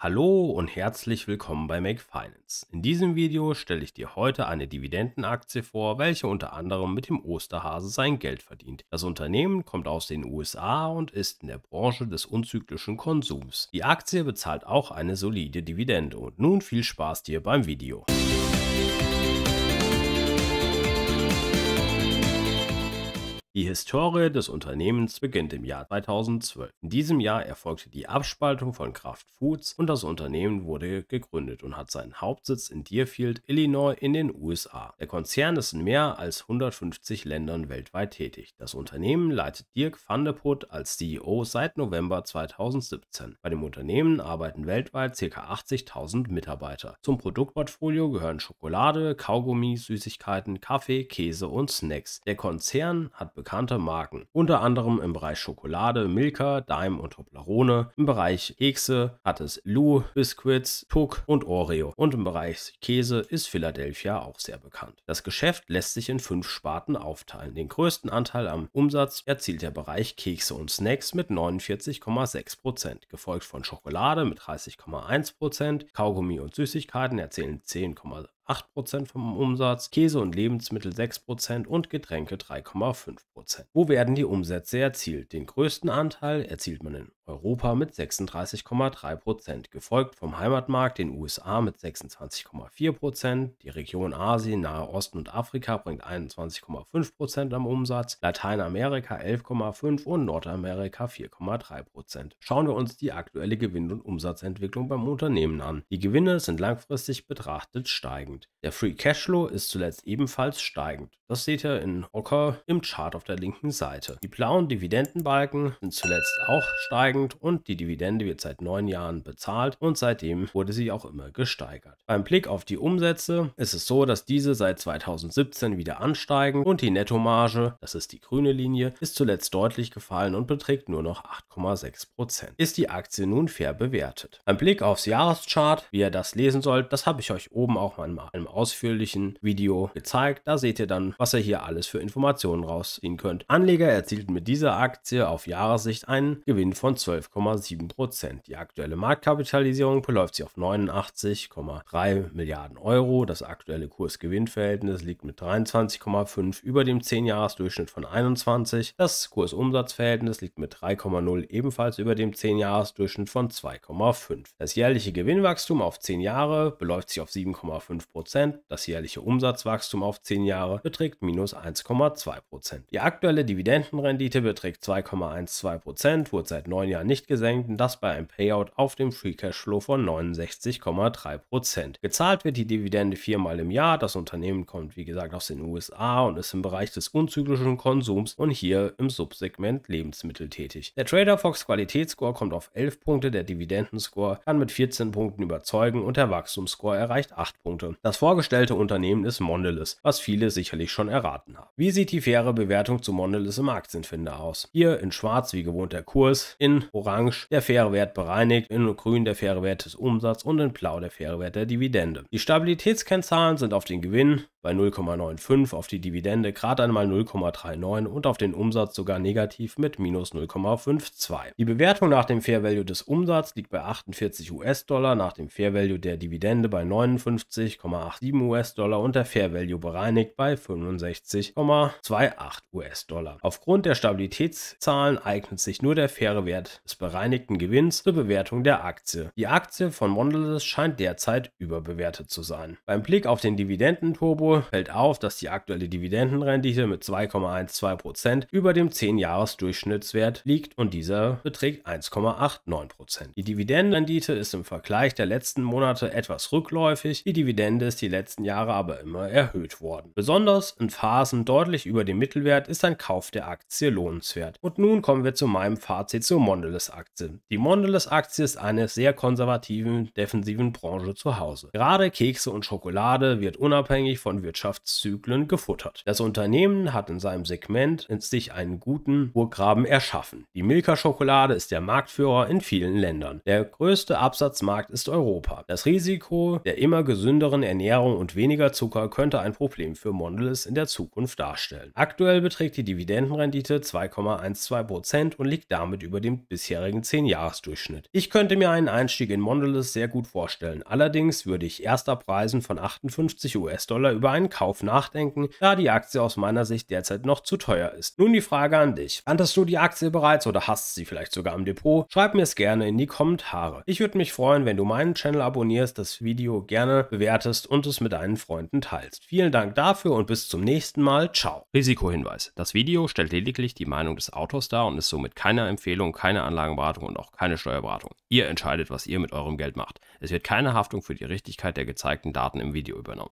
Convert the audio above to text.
Hallo und herzlich willkommen bei Make Finance. In diesem Video stelle ich dir heute eine Dividendenaktie vor, welche unter anderem mit dem Osterhase sein Geld verdient. Das Unternehmen kommt aus den USA und ist in der Branche des unzyklischen Konsums. Die Aktie bezahlt auch eine solide Dividende und nun viel Spaß dir beim Video. Musik Die Historie des Unternehmens beginnt im Jahr 2012. In diesem Jahr erfolgte die Abspaltung von Kraft Foods und das Unternehmen wurde gegründet und hat seinen Hauptsitz in Deerfield, Illinois in den USA. Der Konzern ist in mehr als 150 Ländern weltweit tätig. Das Unternehmen leitet Dirk van der Put als CEO seit November 2017. Bei dem Unternehmen arbeiten weltweit ca. 80.000 Mitarbeiter. Zum Produktportfolio gehören Schokolade, Kaugummi, Süßigkeiten, Kaffee, Käse und Snacks. Der Konzern hat bekannte Marken, unter anderem im Bereich Schokolade, Milka, Daim und Toblerone, im Bereich Kekse hat es Lou, Biscuits, Tuck und Oreo und im Bereich Käse ist Philadelphia auch sehr bekannt. Das Geschäft lässt sich in fünf Sparten aufteilen. Den größten Anteil am Umsatz erzielt der Bereich Kekse und Snacks mit 49,6%, gefolgt von Schokolade mit 30,1%, Kaugummi und Süßigkeiten erzielen 10,1%. 8% vom Umsatz, Käse und Lebensmittel 6% und Getränke 3,5%. Wo werden die Umsätze erzielt? Den größten Anteil erzielt man in Europa mit 36,3 Prozent, gefolgt vom Heimatmarkt den USA mit 26,4 Prozent, die Region Asien, Nahe Osten und Afrika bringt 21,5 Prozent am Umsatz, Lateinamerika 11,5 und Nordamerika 4,3 Prozent. Schauen wir uns die aktuelle Gewinn- und Umsatzentwicklung beim Unternehmen an. Die Gewinne sind langfristig betrachtet steigend. Der Free Cashflow ist zuletzt ebenfalls steigend. Das seht ihr in Ocker im Chart auf der linken Seite. Die blauen Dividendenbalken sind zuletzt auch steigend steigend und die Dividende wird seit neun Jahren bezahlt und seitdem wurde sie auch immer gesteigert. Beim Blick auf die Umsätze ist es so, dass diese seit 2017 wieder ansteigen und die Nettomarge, das ist die grüne Linie, ist zuletzt deutlich gefallen und beträgt nur noch 8,6%. Ist die Aktie nun fair bewertet? Beim Blick aufs Jahreschart, wie ihr das lesen sollt, das habe ich euch oben auch mal in einem ausführlichen Video gezeigt. Da seht ihr dann, was ihr hier alles für Informationen rausziehen könnt. Anleger erzielten mit dieser Aktie auf Jahressicht einen Gewinn von 2%. 12,7 Prozent. Die aktuelle Marktkapitalisierung beläuft sich auf 89,3 Milliarden Euro. Das aktuelle Kurs-Gewinn-Verhältnis liegt mit 23,5 über dem 10-Jahres-Durchschnitt von 21. Das Kurs-Umsatz-Verhältnis liegt mit 3,0 ebenfalls über dem 10-Jahres-Durchschnitt von 2,5. Das jährliche Gewinnwachstum auf 10 Jahre beläuft sich auf 7,5 Prozent. Das jährliche Umsatzwachstum auf 10 Jahre beträgt minus 1,2 Prozent. Die aktuelle Dividendenrendite beträgt 2,12 Prozent, wurde seit 9 Jahren Jahr nicht gesenkt das bei einem Payout auf dem Free Cashflow von 69,3%. Gezahlt wird die Dividende viermal im Jahr. Das Unternehmen kommt, wie gesagt, aus den USA und ist im Bereich des unzyklischen Konsums und hier im Subsegment Lebensmittel tätig. Der Trader Fox Qualitätsscore kommt auf 11 Punkte, der Dividendenscore kann mit 14 Punkten überzeugen und der Wachstumsscore erreicht 8 Punkte. Das vorgestellte Unternehmen ist Mondelez, was viele sicherlich schon erraten haben. Wie sieht die faire Bewertung zu Mondelez im Aktienfinder aus? Hier in schwarz wie gewohnt der Kurs, in Orange der faire Wert bereinigt, in Grün der faire Wert des Umsatzes und in Blau der faire Wert der Dividende. Die Stabilitätskennzahlen sind auf den Gewinn, bei 0,95, auf die Dividende gerade einmal 0,39 und auf den Umsatz sogar negativ mit minus 0,52. Die Bewertung nach dem Fair Value des Umsatzes liegt bei 48 US-Dollar, nach dem Fair Value der Dividende bei 59,87 US-Dollar und der Fair Value bereinigt bei 65,28 US-Dollar. Aufgrund der Stabilitätszahlen eignet sich nur der faire Wert des bereinigten Gewinns zur Bewertung der Aktie. Die Aktie von Mondelez scheint derzeit überbewertet zu sein. Beim Blick auf den Dividendenturbo fällt auf, dass die aktuelle Dividendenrendite mit 2,12% über dem 10-Jahres-Durchschnittswert liegt und dieser beträgt 1,89%. Die Dividendenrendite ist im Vergleich der letzten Monate etwas rückläufig, die Dividende ist die letzten Jahre aber immer erhöht worden. Besonders in Phasen deutlich über dem Mittelwert ist ein Kauf der Aktie lohnenswert. Und nun kommen wir zu meinem Fazit zur Mondelez-Aktie. Die Mondelez-Aktie ist eine sehr konservativen, defensiven Branche zu Hause. Gerade Kekse und Schokolade wird unabhängig von von Wirtschaftszyklen gefuttert. Das Unternehmen hat in seinem Segment in sich einen guten Burggraben erschaffen. Die Milka-Schokolade ist der Marktführer in vielen Ländern. Der größte Absatzmarkt ist Europa. Das Risiko der immer gesünderen Ernährung und weniger Zucker könnte ein Problem für Mondelez in der Zukunft darstellen. Aktuell beträgt die Dividendenrendite 2,12% und liegt damit über dem bisherigen 10-Jahres-Durchschnitt. Ich könnte mir einen Einstieg in Mondelez sehr gut vorstellen. Allerdings würde ich erst ab Preisen von 58 US-Dollar über über einen Kauf nachdenken, da die Aktie aus meiner Sicht derzeit noch zu teuer ist. Nun die Frage an dich. Kanntest du die Aktie bereits oder hast sie vielleicht sogar im Depot? Schreib mir es gerne in die Kommentare. Ich würde mich freuen, wenn du meinen Channel abonnierst, das Video gerne bewertest und es mit deinen Freunden teilst. Vielen Dank dafür und bis zum nächsten Mal. Ciao. Risikohinweis. Das Video stellt lediglich die Meinung des Autors dar und ist somit keine Empfehlung, keine Anlagenberatung und auch keine Steuerberatung. Ihr entscheidet, was ihr mit eurem Geld macht. Es wird keine Haftung für die Richtigkeit der gezeigten Daten im Video übernommen.